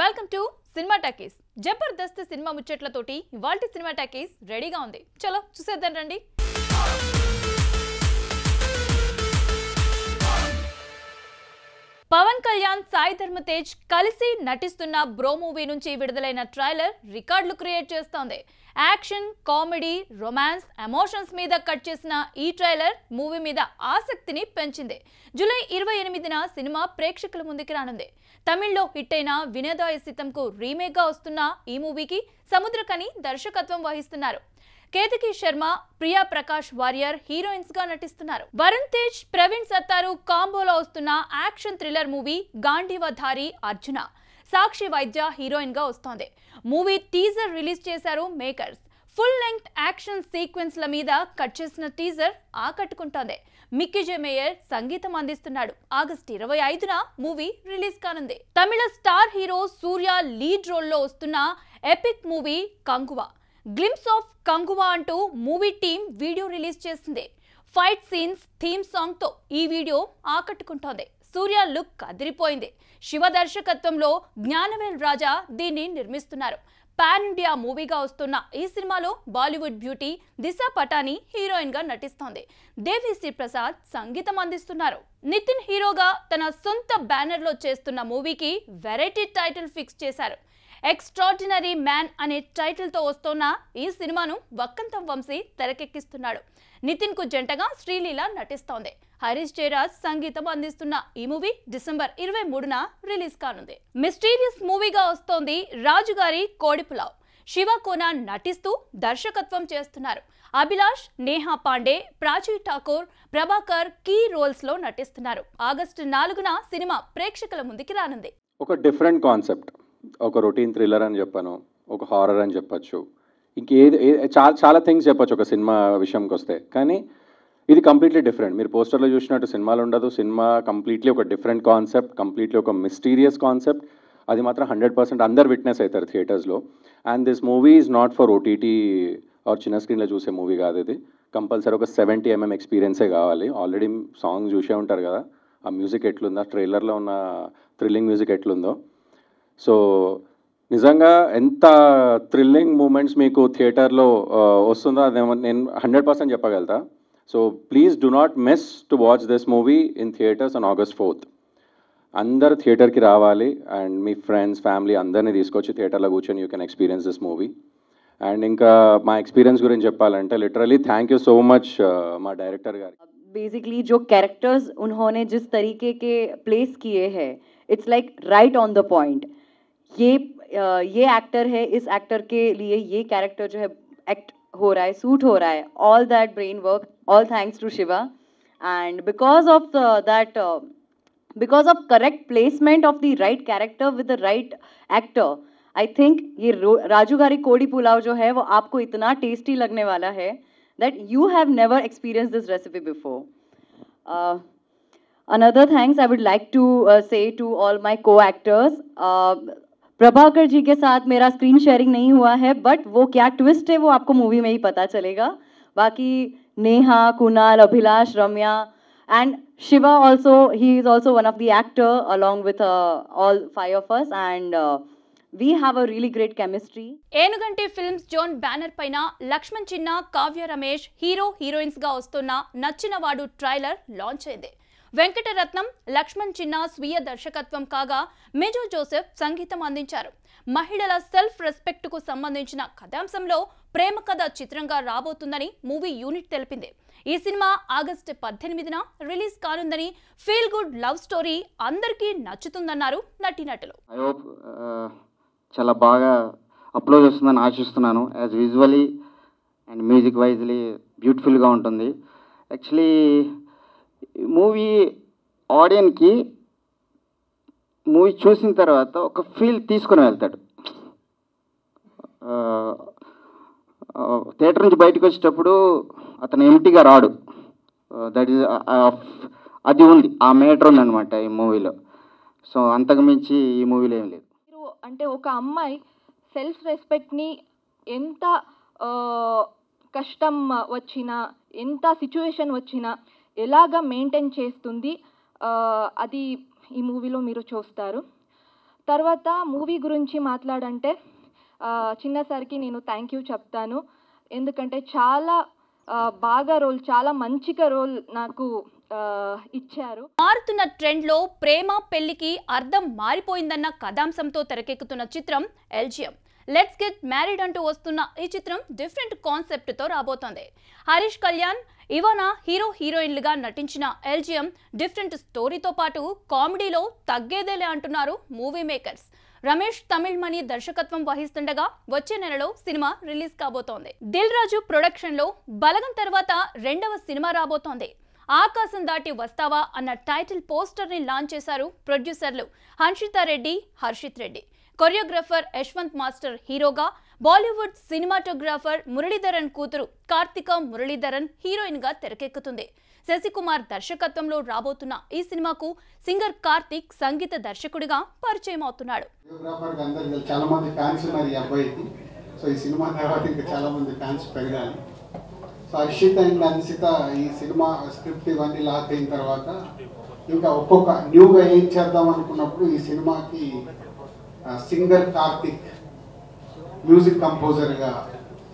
Welcome to cinema talkies జబర్దస్త్ cinema ముచ్చట్లతోటి వాల్టి సినిమా టాకీస్ రెడీగా ఉంది చలో చూసేద్దాం రండి పవన్ కళ్యాణ్ సాయి ధర్మ తేజ్ కలిసి నటిస్తున్న బ్రో మూవీ నుంచి విడుదలైన ట్రైలర్ రికార్డులు క్రియేట్ చేస్తోంది యాక్షన్ కామెడీ రొమాన్స్ ఎమోషన్స్ మీద కట్ చేసిన ఈ ట్రైలర్ మూవీ మీద ఆసక్తిని పెంచింది జూలై ఇరవై ఎనిమిదిన సినిమా ప్రేక్షకుల ముందుకి రానుంది తమిళ్లో హిట్ అయిన వినోదాయ సితంకు రీమేక్గా వస్తున్న ఈ మూవీకి సముద్రకని దర్శకత్వం వహిస్తున్నారు కేతకి శర్మ ప్రియా ప్రకాష్ వారియర్ హీరోయిన్స్ గా నటిస్తున్నారు వరుణ్ తేజ్ ప్రవీణ్ సత్తారు కాంబోలో వస్తున్న action thriller movie Gandeevadhari Arjuna Sakshi Vaidya heroine గా వస్తోంది మూవీ టీజర్ రిలీజ్ చేశారు మేకర్స్ ఫుల్ లెంగ్త్ యాక్షన్ సీక్వెన్స్ల మీద కట్ చేసిన టీజర్ ఆకట్టుకుంటోంది మిక్కిజే మేయర్ సంగీతం అందిస్తున్నాడు ఆగస్ట్ ఇరవై ఐదున మూవీ రిలీజ్ కానుంది తమిళ స్టార్ హీరో సూర్య లీడ్ రోల్లో వస్తున్న epic movie Kanguva glimpse of Kanguva అంటూ మూవీ టీం వీడియో రిలీజ్ చేసింది ఫైట్ సీన్స్ థీమ్ తో ఈ వీడియో ఆకట్టుకుంటోంది సూర్య లుక్ అదిరిపోయింది శివ దర్శకత్వంలో జ్ఞానవేల్ రాజా దీన్ని నిర్మిస్తున్నారు పాన్ ఇండియా మూవీగా వస్తున్న ఈ సినిమాలో బాలీవుడ్ బ్యూటీ దిశా పటాని హీరోయిన్గా నటిస్తోంది దేవి శ్రీ ప్రసాద్ సంగీతం అందిస్తున్నారు నితిన్ హీరోగా తన సొంత బ్యానర్లో చేస్తున్న మూవీకి వెరైటీ టైటిల్ ఫిక్స్ చేశారు ఎక్స్ట్రాడినరీ మ్యాన్ అనే టైటిల్తో వస్తోన్న ఈ సినిమాను వక్కంతం వంశీ తెరకెక్కిస్తున్నాడు నితిన్ కు జంటగా శ్రీలీల నటిస్తోంది హరీష్ జయరాజ్ సంగీతం అందిస్తున్న ఈ మూవీ డిసెంబర్ ఇరవై మూడున రిలీజ్ కానుంది మిస్టీరియస్ మూవీగా వస్తోంది రాజుగారి కోడిపులావ్ శివ కోనా నటిస్తూ దర్శకత్వం చేస్తున్నారు అభిలాష్ నేహా పాండే ప్రాచీ ఠాకూర్ ప్రభాకర్ కీ రోల్స్ లో నటిస్తున్నారు ఆగస్టు నాలుగున సినిమా ప్రేక్షకుల ముందుకి రానుంది ఒక డిఫరెంట్ కాన్సెప్ట్ ఒక రొటీన్ థ్రిల్లర్ అని చెప్పాను ఒక హారర్ అని చెప్పచ్చు ఇంకేది చాలా చాలా థింగ్స్ చెప్పచ్చు ఒక సినిమా విషయంకి వస్తే కానీ ఇది కంప్లీట్లీ డిఫరెంట్ మీరు పోస్టర్లో చూసినట్టు సినిమాలు ఉండదు సినిమా కంప్లీట్లీ ఒక డిఫరెంట్ కాన్సెప్ట్ కంప్లీట్లీ ఒక మిస్టీరియస్ కాన్సెప్ట్ అది మాత్రం హండ్రెడ్ పర్సెంట్ అందరు విట్నెస్ అవుతారు థియేటర్స్లో and this movie is not for OTT or చిన్న స్క్రీన్లో చూసే మూవీ కాదు ఇది కంపల్సరీ ఒక సెవెంటీ ఎంఎం ఎక్స్పీరియన్సే కావాలి ఆల్రెడీ సాంగ్ చూసే ఉంటారు కదా ఆ మ్యూజిక్ ఎట్లుందో ట్రైలర్లో ఉన్న థ్రిల్లింగ్ మ్యూజిక్ ఎట్లుందో సో నిజంగా ఎంత థ్రిల్లింగ్ మూమెంట్స్ మీకు థియేటర్లో వస్తుందో అదే నేను హండ్రెడ్ పర్సెంట్ చెప్పగలుగుతా so please do not miss to watch this movie in theatres on August fourth అందరు థియేటర్కి రావాలి అండ్ మీ ఫ్రెండ్స్ ఫ్యామిలీ అందరినీ తీసుకొచ్చి థియేటర్లో కూర్చొని you can experience this movie and ఇంకా మా ఎక్స్పీరియన్స్ గురించి చెప్పాలంటే literally thank you so much మా డైరెక్టర్ గారు బేసిక్లీ జో క్యారెక్టర్స్ उन्होंने జిస్ తరీకే के प्लेस किए हैं it's like right on the ये ये एक्टर है इस एक्टर के लिए ये कैरेक्टर जो है एक्ट हो रहा है सूट हो रहा है all that brain work all thanks to Shiva and because of that because of correct placement of the right character with the right actor I think ये राजू गारी कोड़ी पुलाव जो है वो आपको इतना टेस्टी लगने वाला है that you have never experience this recipe before another thanks I would like to say to all my co-actors Prabhakar जी के साथ मेरा स्क्रीन शेयरिंग नहीं हुआ है बट वो क्या ट्विस्ट है वो आपको मूवी में ही पता चलेगा बाकी Neha Kunal Abhilash Ramya and Shiva also he is also one of the actor along with all five of us and We have a really great chemistry. Enuganti films zone banner పైన లక్ష్మణ్ చిన్న కావ్య రమేష్ హీరో హీరోయిన్స్ గా వస్తున్న నచ్చినవాడు ట్రైలర్ లాంచ్ అయింది వెంకటరత్నం లక్ష్మణ్ చిన్న స్వీయ దర్శకత్వం కాగా మెజో జోసెఫ్ సంగీతం అందించారు మహిళల సెల్ఫ్ రెస్పెక్ట్కు సంబంధించిన కథాంశంలో ప్రేమ కథ చిత్రంగా రాబోతుందని మూవీ యూనిట్ తెలిపింది ఈ సినిమా ఆగస్టు పద్దెనిమిదిన రిలీజ్ కానుందని ఫీల్ గుడ్ లవ్ స్టోరీ అందరికీ నచ్చుతుందన్నారు నటీనటులు uh, చాలా బాగా అప్లోడ్ ఆశిస్తున్నాను as visually and music wisely బ్యూటిఫుల్గా ఉంటుంది యాక్చువల్లీ మూవీ ఆడియన్కి మూవీ చూసిన తర్వాత ఒక ఫీల్ తీసుకుని వెళ్తాడు థియేటర్ నుంచి బయటకు వచ్చేటప్పుడు అతను ఎంటీగా రాడు దట్ ఈజ్ అది ఉంది ఆ మేటర్ అనమాట ఈ మూవీలో సో అంతకు మించి ఈ మూవీలో ఏం లేదు అంటే ఒక అమ్మాయి సెల్ఫ్ రెస్పెక్ట్ని ఎంత కష్టం వచ్చినా ఎంత సిచ్యువేషన్ వచ్చినా ఎలాగ మెయింటైన్ చేస్తుంది అది ఈ మూవీలో మీరు చూస్తారు తర్వాత మూవీ గురించి మాట్లాడంటే చిన్నసరికి నేను థ్యాంక్ యూ చెప్తాను ఎందుకంటే చాలా బాగా రోల్ చాలా మంచిగా రోల్ నాకు ఇచ్చారు మారుతున్న ట్రెండ్లో ప్రేమ పెళ్లికి అర్థం మారిపోయిందన్న కథాంశంతో తెరకెక్కుతున్న చిత్రం ఎల్జియం లెట్స్ గెట్ మ్యారీడ్ అంటూ వస్తున్న ఈ చిత్రం డిఫరెంట్ కాన్సెప్ట్తో రాబోతోంది హరీష్ కళ్యాణ్ ఇవానా హీరో హీరోయిన్లుగా నటించిన ఎల్జిఎం డిఫరెంట్ స్టోరీతో పాటు కామెడీలో తగ్గేదేలే అంటున్నారు మూవీ మేకర్స్ రమేష్ తమిళ్ మణి దర్శకత్వం వహిస్తుండగా వచ్చే నెలలో సినిమా రిలీజ్ కాబోతోంది దిల్ రాజు ప్రొడక్షన్ లో బలగం తర్వాత రెండవ సినిమా రాబోతోంది ఆకాశం దాటి వస్తావా అన్న టైటిల్ పోస్టర్ ని లాంచ్ చేశారు ప్రొడ్యూసర్లు హన్షితా రెడ్డి హర్షిత్ రెడ్డి కొరియోగ్రఫర్ యశ్వంత్ మాస్టర్ హీరోగా బాలీవుడ్ సినిమాటోగ్రాఫర్ మురళీధరన్ కూతురు కార్తిక మురళీధరన్ హీరోయిన్ గా తెరకెక్కుతుంది శశికుమార్ దర్శకత్వంలో రాబోతున్న ఈ సినిమాకు సింగర్ కార్తిక్ సంగీత దర్శకుడిగా పరిచయం అవుతున్నాడు ఇంకా ఒక్కొక్క న్యూగా ఏం చేద్దాం అనుకున్నప్పుడు ఈ సినిమాకి సింగర్ కార్తిక్ మ్యూజిక్ కంపోజర్గా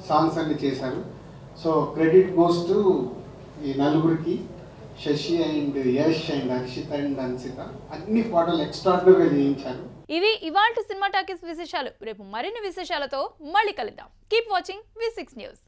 సాంగ్స్ అన్ని చేశారు సో క్రెడిట్ మోస్ట్ ఈ నలుగురికి Sasi and Yash and Harshit and Anshita అన్ని పాటలు ఎక్స్ట్రాడినరీగా చేయించారు ఇవి ఇవాంటి సినిమా టాకీస్ విశేషాలు రేపు మరిన్ని విశేషాలతో మళ్ళీ కలుద్దాం keep watching V six news